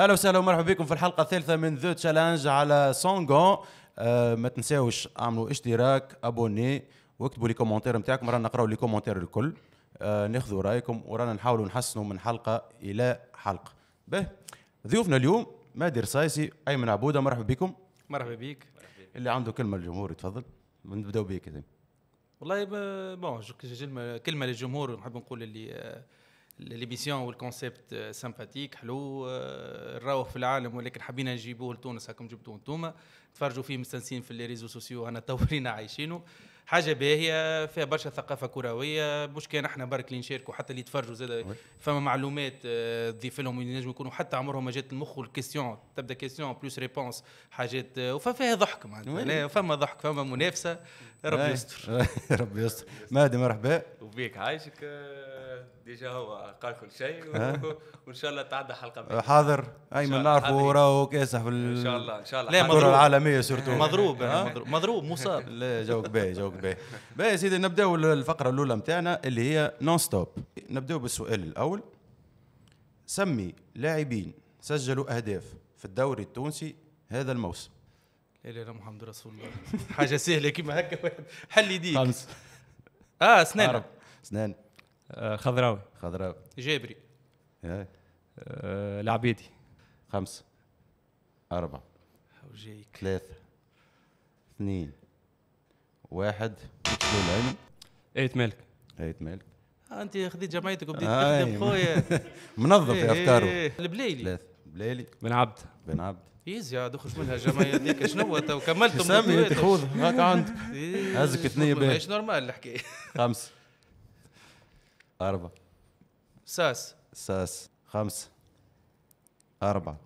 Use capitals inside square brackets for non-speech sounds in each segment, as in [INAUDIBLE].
اهلا وسهلا ومرحبا بكم في الحلقه الثالثه من ذا تشالنج على سونغو أه ما تنساوش اعملوا اشتراك ابوني واكتبوا لي كومونتير نتاعكم رانا نقراو لي كومونتير الكل أه ناخذوا رايكم ورانا نحاولوا نحسنوا من حلقه الى حلقه به ضيوفنا اليوم مادر سايسي ايمن عبوده مرحبا بكم مرحبا بك اللي عنده كلمه للجمهور يتفضل نبداو بك والله بون كلمه للجمهور نحب نقول اللي ليميسيون والكونسيبت سامباتيك حلو نراوه في العالم ولكن حبينا نجيبوه لتونس هاكم جبتوه انتوما تفرجوا فيه مستنسين في لي ريزو سوسيو انا [LAUGHS] تو عايشينه حاجه باهيه فيها برشا ثقافه كرويه مش كان احنا برك اللي نشاركوا حتى اللي يتفرجوا زاد فما معلومات آه، تضيف لهم ينجموا يكونوا حتى عمرهم ما جات المخ والكيستيون تبدا كيستيون بلوس ريبونس حاجات آه، وفيها ضحك معناتها فما ضحك فما منافسه ربي يستر [LAUGHS] ربي يستر مهدي مرحبا وبيك عايشك آه، ديجا هو قال كل شيء [LAUGHS] وان شاء الله تعدى حلقه بيك. حاضر ايمن نعرفه راهو كاسح في ان شاء الله ان شاء الله الكره العالميه سورتو مضروب يعني مضروب مصاب [LAUGHS] لا جوك باهي جوك باهي سيدي نبداو الفقره الاولى نتاعنا اللي هي نون ستوب نبداو بالسؤال الاول سمي لاعبين سجلوا اهداف في الدوري التونسي هذا الموسم لا لا محمد رسول الله حاجه سهله كيما هكا حل يديك خمس اه سنان سنان آه خضراوي خضراوي جابري آه العبيدي خمسة أربعة ثلاثة اثنين واحد شنو العلم ايت مالك ايت مالك آه، انت خديت جمعيتك وبديت آه، تخدم إيه. خويا [LAUGHS] منظم في إيه، افكاره إيه، البلايلي ثلاث بليلي بن عبد بن عبد ايزي عاد اخرج منها الجمعيه هذيك [LAUGHS] شنو تو كملتم سامي خذ هاك عندك هزك اثنين بيت ايش نورمال الحكايه [LAUGHS] خمسه أربعة ساس ساس خمسة أربعة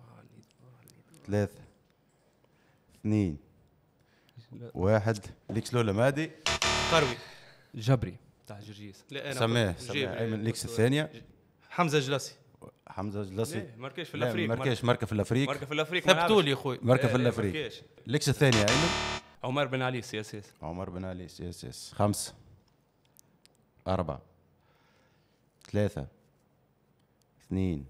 ثلاثة اثنين واحد ليكس لولا مادي قروي جبري تاع جرجيس سماه سماه ايمن ليكس الثانيه حمزه جلاسي حمزه جلاسي إيه، ماركاش في الافريق ماركاش ماركه في الافريق ماركه في الافريق ثبتوا لي خويا ماركه في إيه، الافريق ليكس الثانيه ايمن عمر بن علي سي اس اس عمر بن علي سي اس اس خمسه أربعة ثلاثة اثنين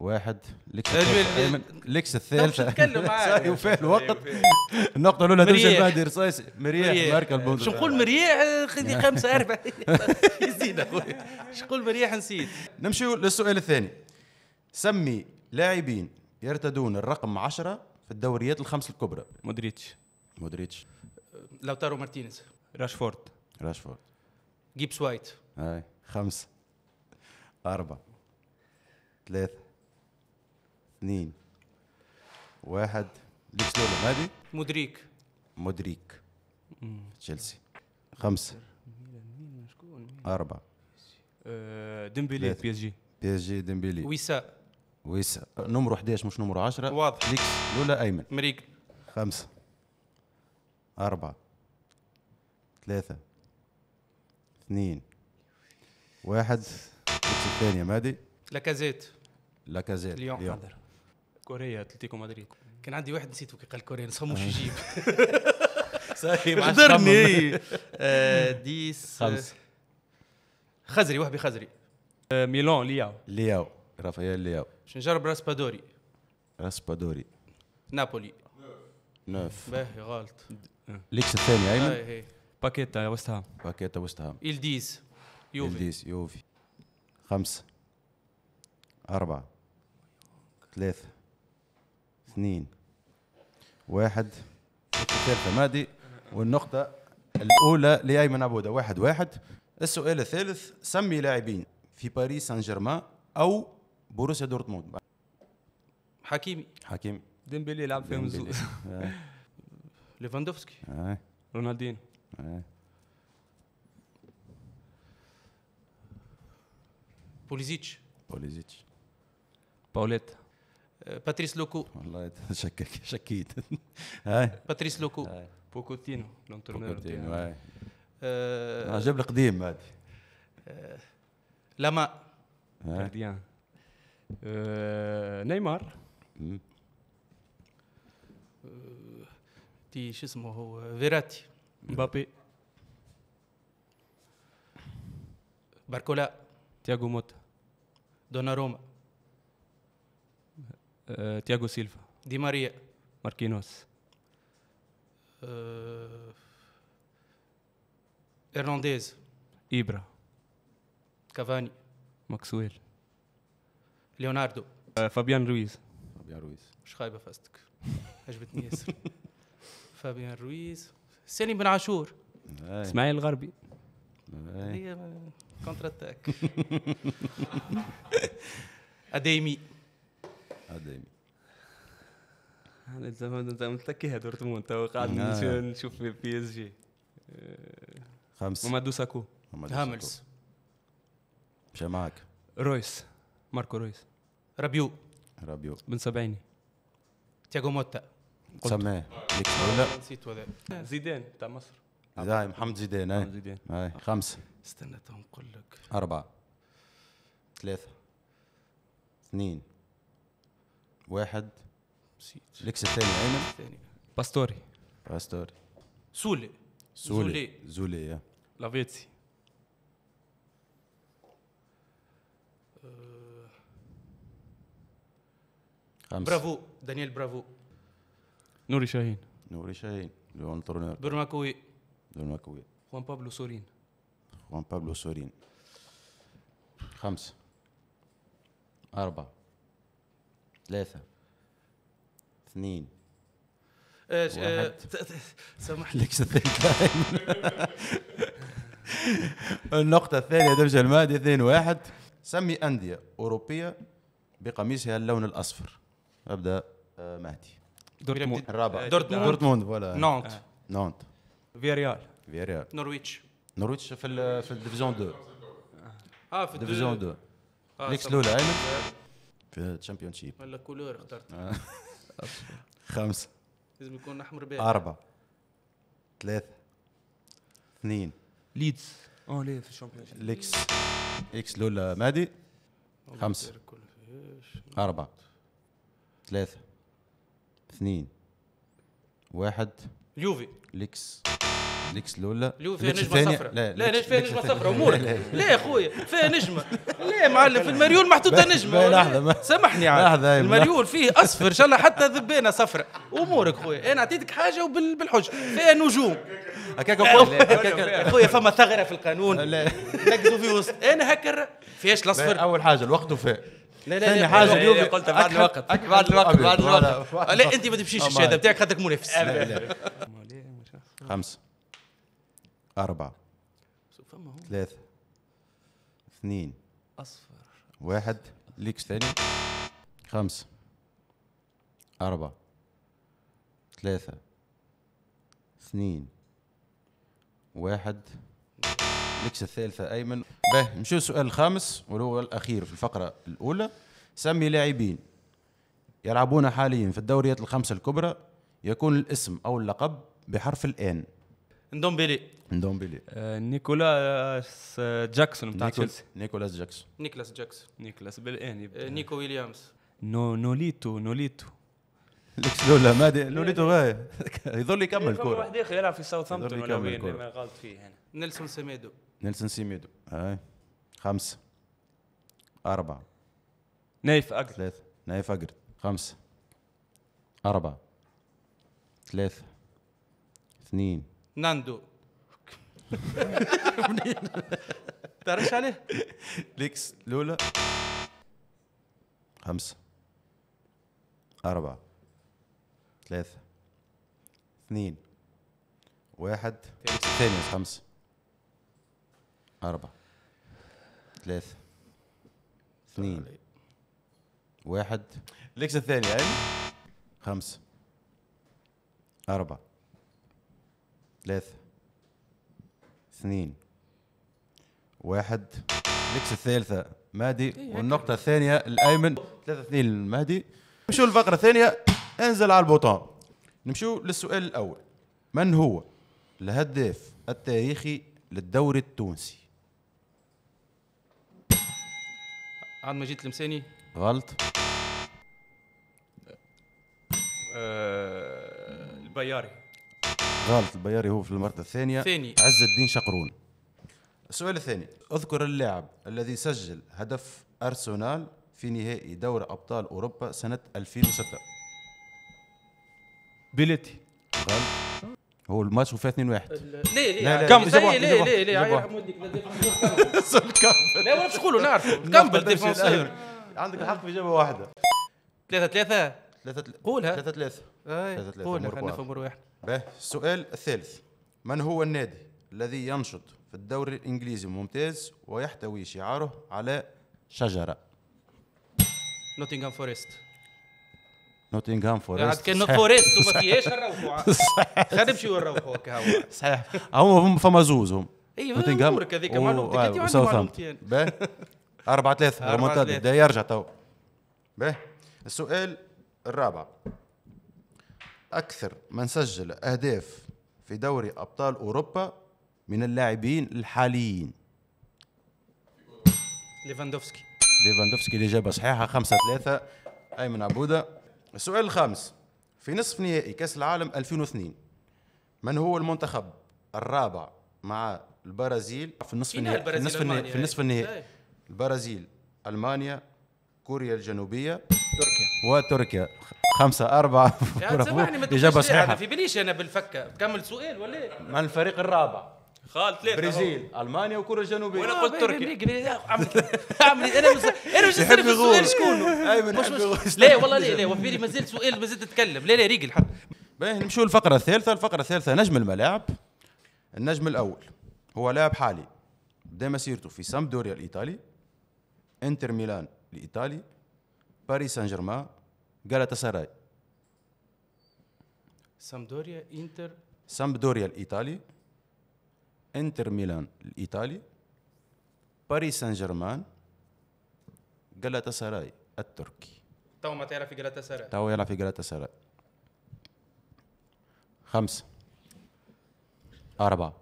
واحد لكس إيه، الثالثة لكس إيه، الثالثة [LAUGHS] آه. ساي وفي طيب. الوقت طيب. النقطة الأولى تمشي بعد رصاص مريح ماركة البوندو شو نقول مريح خذي [LAUGHS] خمسة أربعة [LAUGHS] يزيد أخويا شو نقول مريح نسيت نمشيو للسؤال الثاني سمي لاعبين يرتدون الرقم 10 في الدوريات الخمس الكبرى مودريتش مودريتش لوتارو مارتينيز راشفورد راشفورد جيبس وايت هاي خمسة أربعة ثلاثة اثنين واحد ليكس لولم هادي مدريك مدريك تشيلسي خمسة أربعة آه، ديمبيلي بي اس جي بي اس جي ديمبيلي ويسا ويسا نمرو 11 مش نمرو 10 واضح ليكس لولا أيمن مريك خمسة أربعة ثلاثة اثنين واحد الثانية مادي لاكازيت لاكازيت ليون كوريا اتلتيكو مدريد كان عندي واحد نسيته كي قال كوريا في آه. يجيب [LAUGHS] صافي ما قدرني آه، [LAUGHS] ديس آه، خمس خزري وهبي خزري ميلون لياو لياو رافائيل لياو باش نجرب راسبادوري راسبادوري نابولي نوف باهي غلط ليكس الثاني ايمن باكيتا وست هام باكيتا وست هام الديز يوفي الديز يوفي خمسة أربعة ثلاثة اثنين واحد الثالثة مادي والنقطة الأولى لأيمن عبودة واحد واحد السؤال الثالث سمي لاعبين في باريس سان جيرمان أو بوروسيا دورتموند حكيمي حكيمي ديمبلي لعب فيهم زوز آه. ليفاندوفسكي آه. رونالدين آه. بوليزيتش بوليزيتش باوليت باتريس لوكو والله شكك شكيت هاي باتريس لوكو بوكوتينو لونترنور بوكوتينو آه جاب القديم هذا لاما لما نيمار تي شو اسمه هو فيراتي مبابي باركولا تياغو موتا دوناروما آه، تياغو سيلفا دي ماريا ماركينوس آه، هرنانديز إبرا كافاني ماكسويل ليوناردو آه، فابيان رويز فابيان رويز مش خايبه فاستك عجبتني ياسر [LAUGHS] فابيان رويز سليم بن عاشور اسماعيل الغربي كونتر اتاك آه، [LAUGHS] اديمي قدامي انا زمان انت متكيها دورتموند تو قاعد نشوف في بي اس جي خمس مامادو ساكو هاملز مشى معك رويس ماركو رويس رابيو رابيو بن سبعيني تياغو موتا سماه نسيت هذا زيدان تاع مصر زيدان محمد زيدان إيه؟ محمد زيدان اي خمسة استنى تو نقول لك أربعة ثلاثة اثنين واحد نسيت ليكس الثاني الثاني باستوري باستوري سولي سولي زولي يا لافيتسي برافو دانيال برافو نوري شاهين نوري شاهين ليون ترونر برماكوي برماكوي خوان بابلو سورين خوان بابلو سورين خمسة أربعة ثلاثة اثنين ايش إيه، سامح [LAUGHS] لك [LAUGHS] النقطة الثانية دمج المادي اثنين واحد سمي أندية أوروبية بقميصها اللون الأصفر أبدأ آه، مهدي دورتموند الرابع دورتموند دورتموند ولا نونت آه. نونت فيريال فيريال نورويتش نورويتش في في الديفيزيون 2 اه في الديفيزيون 2 آه، ليكس الاولى في الشامبيون شيب ولا كولور اخترت آه. [LAUGHS] خمسة لازم يكون احمر باهي أربعة ثلاثة اثنين ليدز اه ليه في الشامبيون شيب ليكس اكس لولا مادي خمسة أربعة ثلاثة اثنين واحد يوفي ليكس ليكس الاولى اللي فيها نجمه صفراء لا, لا, فيها نجمه صفراء امورك لا يا خويا فيها نجمه لا معلم في المريول محطوطه نجمه لحظه سامحني عاد المريول فيه اصفر ان شاء الله حتى ذبانه صفراء امورك خويا انا اعطيتك حاجه وبالحج فيها نجوم هكاك خويا فما ثغره في القانون نقزوا في وسط انا هكا فيهاش الاصفر اول حاجه الوقت وفاء لا لا ثاني حاجه اليوم قلت بعد الوقت بعد الوقت بعد الوقت لا انت ما تمشيش الشهاده بتاعك خاطرك منافس خمسه أربعة ثلاثة اثنين أصفر واحد ليكس ثاني خمسة أربعة ثلاثة اثنين واحد ليكس الثالثة أيمن باه نمشيو السؤال الخامس وهو الأخير في الفقرة الأولى سمي لاعبين يلعبون حاليا في الدوريات الخمسة الكبرى يكون الاسم أو اللقب بحرف الآن ندومبيلي ندومبيلي نيكولاس جاكسون بتاع تشيلسي نيكولاس جاكسون نيكولاس جاكسون نيكولاس بالاني نيكو ويليامز نو نوليتو نوليتو ليكس لولا ما نوليتو غاية يظل يكمل الكورة واحد اخر يلعب في ساوثامبتون ولا وين غلط فيه هنا نيلسون سيميدو نيلسون سيميدو هاي خمسة أربعة نايف أجر ثلاثة نايف أجر خمسة أربعة ثلاثة اثنين ناندو تعرفش عليه ليكس الاولى خمسه اربعه ثلاثه اثنين واحد ثاني خمسه أربعة ثلاثة اثنين واحد ليكس الثاني خمسة أربعة ثلاثة اثنين واحد ليكس الثالثة مادي إيه، والنقطة الثانية الأيمن ثلاثة اثنين المهدي نمشوا للفقرة الثانية انزل على البوطان نمشوا للسؤال الأول من هو الهداف التاريخي للدوري التونسي عاد ما جيت لمساني غلط آه، البياري غالط البياري هو في المرتبة الثانية ثاني عز الدين شقرون السؤال الثاني اذكر اللاعب الذي سجل هدف أرسنال في نهائي دوري أبطال أوروبا سنة 2006 بيليتي غلط هو الماتش وفات 2 1 ليه ليه يعني كم ليه ليه ليه ليه سؤال كم لا ولا شقولوا نعرفوا [LAUGHS] كمبل ديفونسور عندك الحق في اجابه واحده ثلاثة ثلاثة ثلاثة قولها ثلاثة ثلاثة ثلاثة ثلاثة قولها خلينا في امور واحد السؤال الثالث من هو النادي الذي ينشط في الدوري الانجليزي الممتاز ويحتوي شعاره على شجره نوتنغهام فورست نوتنغهام فورست كان فورست وما فيهاش نروحوا خدم يروحوا هكا هو صحيح هما فما زوز هم اي نوتنغهام هذيك معلومتك انت أربعة ثلاثة ريمونتادا يرجع تو باهي السؤال الرابع اكثر من سجل اهداف في دوري ابطال اوروبا من اللاعبين الحاليين ليفاندوفسكي ليفاندوفسكي الاجابه صحيحه 5 3 ايمن عبوده السؤال الخامس في نصف نهائي كاس العالم 2002 من هو المنتخب الرابع مع البرازيل في النصف النهائي في النصف النهائي في نصف النهائي إيه. البرازيل المانيا كوريا الجنوبيه تركيا وتركيا خمسة أربعة إجابة [LAUGHS] صحيحة في بليش أنا بالفكة بكمل سؤال ولا من الفريق الرابع خال ثلاثة برازيل المانيا وكره جنوبيه وانا آه، قلت تركيا عملي [LAUGHS] انا مز... انا مش يحب السؤال شكون [LAUGHS] مش مش لا والله لا لا وفيري مازال سؤال مازال تتكلم لا لا ريقل حتى باهي نمشيو للفقرة الثالثة، الفقرة الثالثة نجم الملاعب النجم الأول هو لاعب حالي بدا مسيرته في سامدوريا الإيطالي انتر ميلان الإيطالي باريس سان جيرمان جالاتا سامدوريا انتر سامدوريا الايطالي انتر ميلان الايطالي باريس سان جيرمان جالاتا سراي التركي تو ما تعرف في جالاتا سراي تو يلعب في جالاتا سراي خمسة أربعة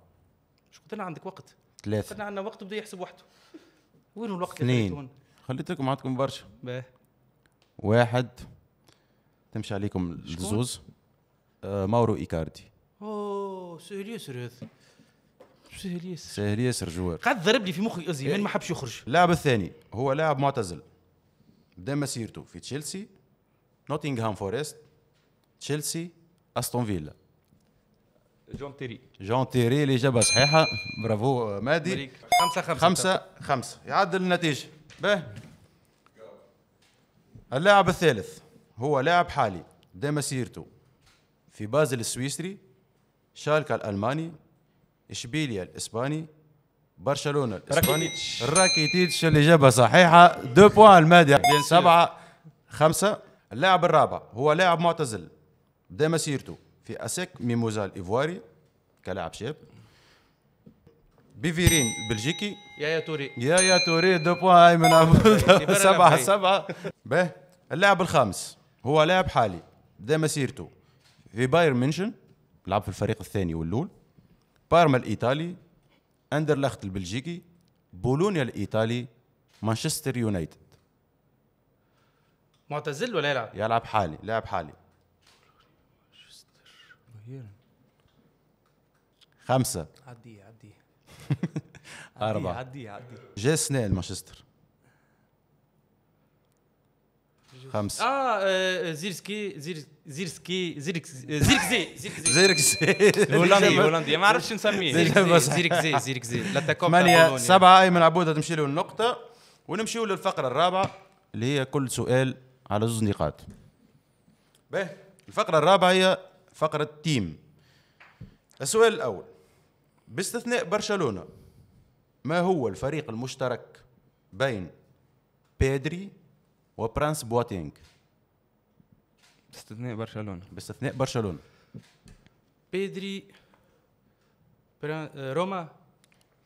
شو قلت لنا عندك وقت؟ ثلاثة قلنا عندنا وقت وبدأ يحسب وحده وين الوقت اثنين خليت لكم عندكم برشا واحد تمشي عليكم الزوز آه، ماورو ايكاردي اوه سهل ياسر هذا سهل ياسر سهل ياسر جوار قعد ضرب لي في مخي ازي ما حبش يخرج اللاعب الثاني هو لاعب معتزل بدا مسيرته في تشيلسي نوتنغهام فورست تشيلسي استون فيلا جون تيري جون تيري اللي جابها صحيحه برافو آه، مادي مريك. خمسة خمسة خمسة خمسة يعدل النتيجة باهي اللاعب الثالث هو لاعب حالي ده مسيرته في بازل السويسري شالكا الالماني اشبيليا الاسباني برشلونه الاسباني راكيتيتش اللي جابها صحيحه دو بوان المادي سبعه خمسه اللاعب الرابع هو لاعب معتزل بدا مسيرته في اسيك ميموزا الايفواري كلاعب شاب بيفيرين البلجيكي يا يا توري يا يا توري دو بوان ايمن عبود [LAUGHS] سبعه سبعه به اللاعب الخامس هو لاعب حالي بدا مسيرته في بايرن ميونشن لعب في الفريق الثاني واللول بارما الايطالي اندرلخت البلجيكي بولونيا الايطالي مانشستر يونايتد معتزل ولا يلعب؟ يلعب حالي لاعب حالي خمسة عدي عدي [LAUGHS] أربعة عدي عدي جاي سنيل مانشستر خمسة آه،, اه زيرسكي زيرسكي آه، زيركزي زيركزي هولندي هولندي ما عرفتش نسميه زيركزي زيركزي لا تكون ثمانية سبعة أيمن عبود تمشي له النقطة ونمشيو للفقرة الرابعة اللي هي كل سؤال على زوز نقاط باهي الفقرة الرابعة هي فقرة تيم السؤال الأول باستثناء برشلونة ما هو الفريق المشترك بين بيدري وبرانس بواتينج باستثناء برشلونه باستثناء برشلونه بيدري بران... روما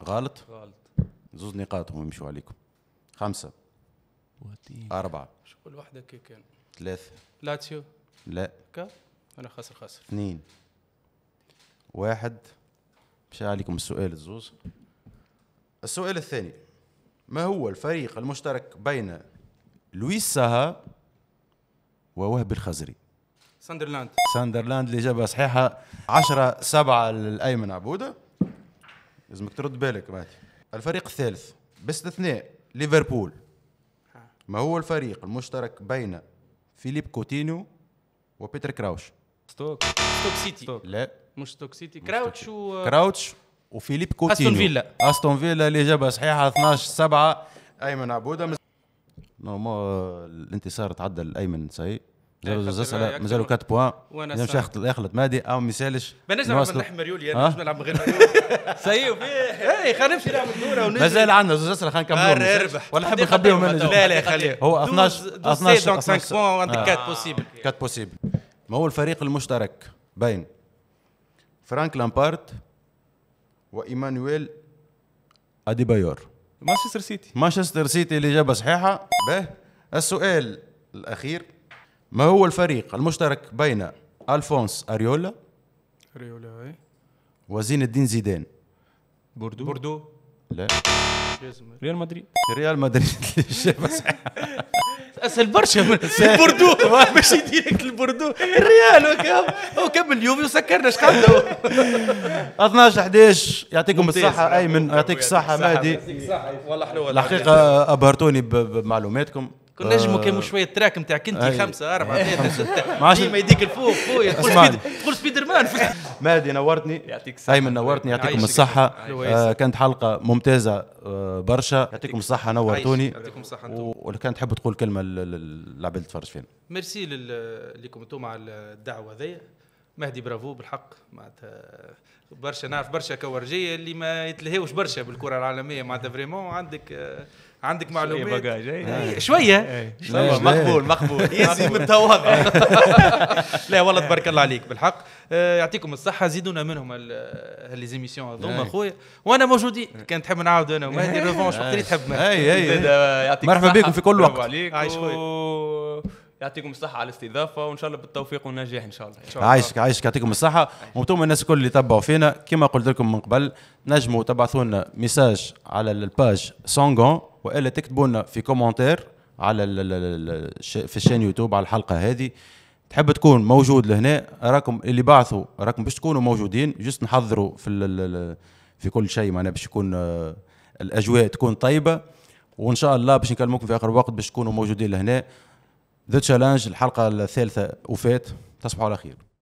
غلط غلط زوز نقاط هم يمشوا عليكم خمسة بواتينج أربعة كل واحدة كي كان ثلاثة لاتسيو لا كا أنا خسر خسر اثنين واحد مشى عليكم السؤال الزوز السؤال الثاني ما هو الفريق المشترك بين لويس ساها ووهب الخزري ساندرلاند ساندرلاند اللي جابها صحيحه 10 7 للايمن عبوده لازمك ترد بالك ماتي الفريق الثالث باستثناء ليفربول ما هو الفريق المشترك بين فيليب كوتينيو وبيتر كراوش ستوك ستوك سيتي ستوك. لا مش ستوك سيتي كراوتش و كراوتش وفيليب كوتينيو استون فيلا استون فيلا اللي جابها صحيحه 12 7 ايمن عبوده من نورمال الانتصار تعدى الايمن صحيح مازالوا زوج اسئله مازالوا كات بوان وانا مش يخلط يخلط مادي او ما يسالش ما نجم نلعب مريولي انا نجم نلعب غير سيو [LAUGHS] اي خلينا نمشي نلعب الدوره ونجي مازال عندنا زوج اسئله خلينا نكملوا اربح ولا نحب نخبيهم لا لا خليه هو 12 12 دونك 5 بوان وعندك كات بوسيبل كات بوسيبل ما هو الفريق المشترك بين فرانك لامبارت وايمانويل اديبايور مانشستر سيتي مانشستر سيتي الإجابة صحيحة به السؤال الأخير ما هو الفريق المشترك بين ألفونس أريولا أريولا أي وزين الدين زيدان بوردو بوردو لا ريال مدريد ريال مدريد [LAUGHS] الإجابة صحيحة ناقص البرشا من البوردو [LAUGHS] ماشي ديريكت البوردو الريال وكمل اليوم وسكرنا اش قعدنا 12 11 يعطيكم الصحه ايمن يعطيك الصحه مهدي يعطيك الصحه والله حلوه الحقيقه ابهرتوني بمعلوماتكم كل نجم آه. كانوا شويه تراك نتاع كنتي خمسه اربعه ثلاثه سته ما يديك الفوق خويا [LAUGHS] تقول سبيدر مان مهدي نورتني يعطيك الصحه ايمن نورتني يعطيكم الصحه آه، كانت حلقه ممتازه آه، برشا يعطيكم الصحه نورتوني يعطيكم الصحه وكان تحب تقول كلمه للعباد اللي تفرج فينا ميرسي لكم انتم على الدعوه هذيا مهدي برافو بالحق معناتها برشا نعرف برشا كورجيه اللي ما يتلهوش برشا بالكره العالميه معناتها فريمون عندك عندك معلومات إيه، آه. شويه إيه. شويه مقبول مقبول [LAUGHS] يزي متواضع [LAUGHS] [LAUGHS] لا والله تبارك الله عليك بالحق آه، يعطيكم الصحه زيدونا منهم هالليزيميسيون هذوما نعم. خويا وانا موجودين كان تحب نعاود انا ومهدي ريفونش وقت اللي تحب مرحبا بكم في كل وقت عايش خويا يعطيكم الصحه على الاستضافه وان شاء الله بالتوفيق والنجاح ان شاء الله عايشك عايشك يعطيكم الصحه ومتوم الناس الكل اللي تبعوا فينا كما قلت لكم من قبل نجموا تبعثوا لنا ميساج على الباج سونغون والا تكتبوا لنا في كومنتير على في الشين يوتيوب على الحلقه هذه تحب تكون موجود لهنا راكم اللي بعثوا راكم باش تكونوا موجودين جست نحضروا في في كل شيء معناها باش يكون آه، الاجواء تكون طيبه وان شاء الله باش نكلمكم في اخر وقت باش تكونوا موجودين لهنا ذا تشالنج الحلقه الثالثه وفات تصبحوا على خير